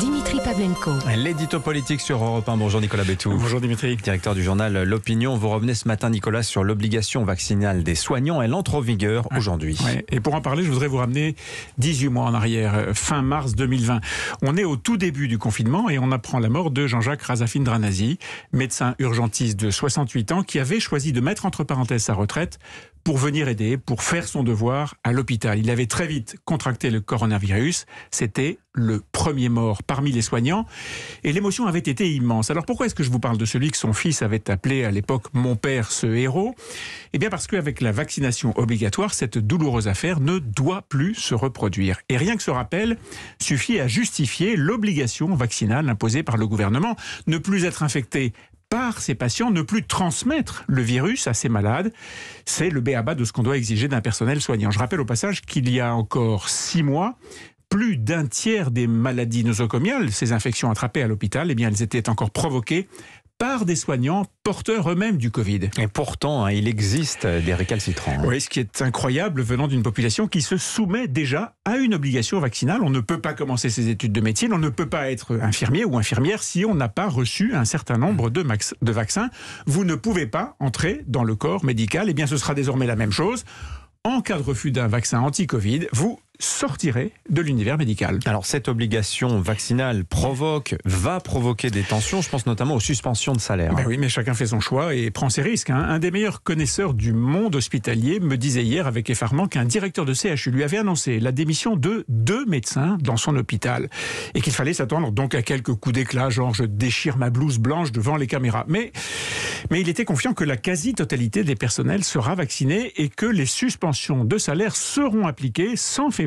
Dimitri Pavlenko. L'édito politique sur Europe 1. Bonjour Nicolas Bétou. Bonjour Dimitri. Directeur du journal L'Opinion. Vous revenez ce matin, Nicolas, sur l'obligation vaccinale des soignants. Elle entre en vigueur ah, aujourd'hui. Et pour en parler, je voudrais vous ramener 18 mois en arrière, fin mars 2020. On est au tout début du confinement et on apprend la mort de Jean-Jacques Razafindranazi médecin urgentiste de 68 ans qui avait choisi de mettre entre parenthèses sa retraite pour venir aider, pour faire son devoir à l'hôpital. Il avait très vite contracté le coronavirus. C'était le premier mort parmi les soignants. Et l'émotion avait été immense. Alors pourquoi est-ce que je vous parle de celui que son fils avait appelé à l'époque mon père, ce héros Eh bien parce qu'avec la vaccination obligatoire, cette douloureuse affaire ne doit plus se reproduire. Et rien que ce rappel suffit à justifier l'obligation vaccinale imposée par le gouvernement. Ne plus être infecté par ces patients, ne plus transmettre le virus à ces malades. C'est le béaba de ce qu'on doit exiger d'un personnel soignant. Je rappelle au passage qu'il y a encore six mois, plus d'un tiers des maladies nosocomiales, ces infections attrapées à l'hôpital, eh bien, elles étaient encore provoquées par des soignants porteurs eux-mêmes du Covid. Et pourtant, hein, il existe des récalcitrants. Hein. Oui, ce qui est incroyable venant d'une population qui se soumet déjà à une obligation vaccinale. On ne peut pas commencer ses études de médecine, on ne peut pas être infirmier ou infirmière si on n'a pas reçu un certain nombre de, max de vaccins. Vous ne pouvez pas entrer dans le corps médical. Eh bien, ce sera désormais la même chose en cas de refus d'un vaccin anti-Covid, vous Sortirait de l'univers médical. Alors cette obligation vaccinale provoque, va provoquer des tensions, je pense notamment aux suspensions de salaire. Ben oui, mais chacun fait son choix et prend ses risques. Hein. Un des meilleurs connaisseurs du monde hospitalier me disait hier avec effarement qu'un directeur de CHU lui avait annoncé la démission de deux médecins dans son hôpital et qu'il fallait s'attendre donc à quelques coups d'éclat, genre je déchire ma blouse blanche devant les caméras. Mais, mais il était confiant que la quasi-totalité des personnels sera vaccinée et que les suspensions de salaire seront appliquées sans faire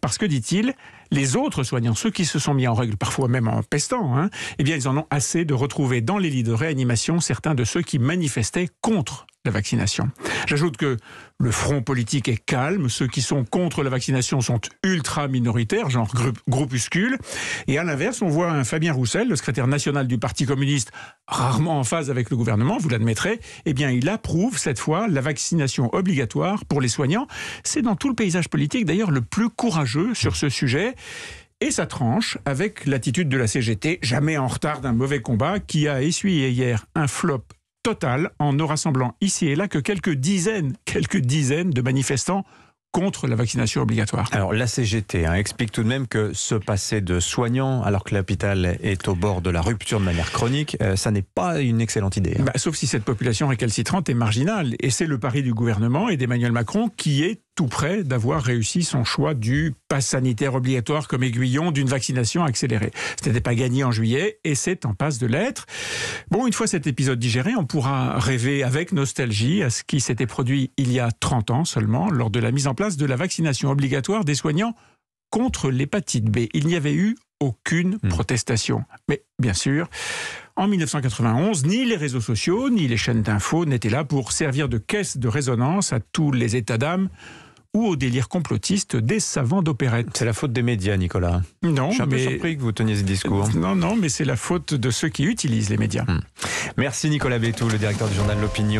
parce que, dit-il, les autres soignants, ceux qui se sont mis en règle, parfois même en pestant, hein, eh bien, ils en ont assez de retrouver dans les lits de réanimation certains de ceux qui manifestaient contre la vaccination. J'ajoute que le front politique est calme, ceux qui sont contre la vaccination sont ultra minoritaires, genre groupuscule, et à l'inverse, on voit un Fabien Roussel, le secrétaire national du Parti communiste, rarement en phase avec le gouvernement, vous l'admettrez, eh bien il approuve cette fois la vaccination obligatoire pour les soignants. C'est dans tout le paysage politique d'ailleurs le plus courageux sur ce sujet et ça tranche avec l'attitude de la CGT, jamais en retard d'un mauvais combat, qui a essuyé hier un flop Total en ne rassemblant ici et là que quelques dizaines, quelques dizaines de manifestants contre la vaccination obligatoire. Alors la CGT hein, explique tout de même que se passer de soignants alors que l'hôpital est au bord de la rupture de manière chronique, euh, ça n'est pas une excellente idée. Hein. Bah, sauf si cette population récalcitrante est marginale. Et c'est le pari du gouvernement et d'Emmanuel Macron qui est tout près d'avoir réussi son choix du pass sanitaire obligatoire comme aiguillon d'une vaccination accélérée. Ce n'était pas gagné en juillet et c'est en passe de l'être. Bon, une fois cet épisode digéré, on pourra rêver avec nostalgie à ce qui s'était produit il y a 30 ans seulement lors de la mise en place de la vaccination obligatoire des soignants contre l'hépatite B. Il n'y avait eu aucune hmm. protestation. Mais bien sûr, en 1991, ni les réseaux sociaux, ni les chaînes d'infos n'étaient là pour servir de caisse de résonance à tous les états d'âme ou au délire complotiste des savants d'opérette. C'est la faute des médias, Nicolas. Non, je suis un que vous teniez ce discours. Euh, non, non, mais c'est la faute de ceux qui utilisent les médias. Hmm. Merci Nicolas Bétou, le directeur du journal L'Opinion.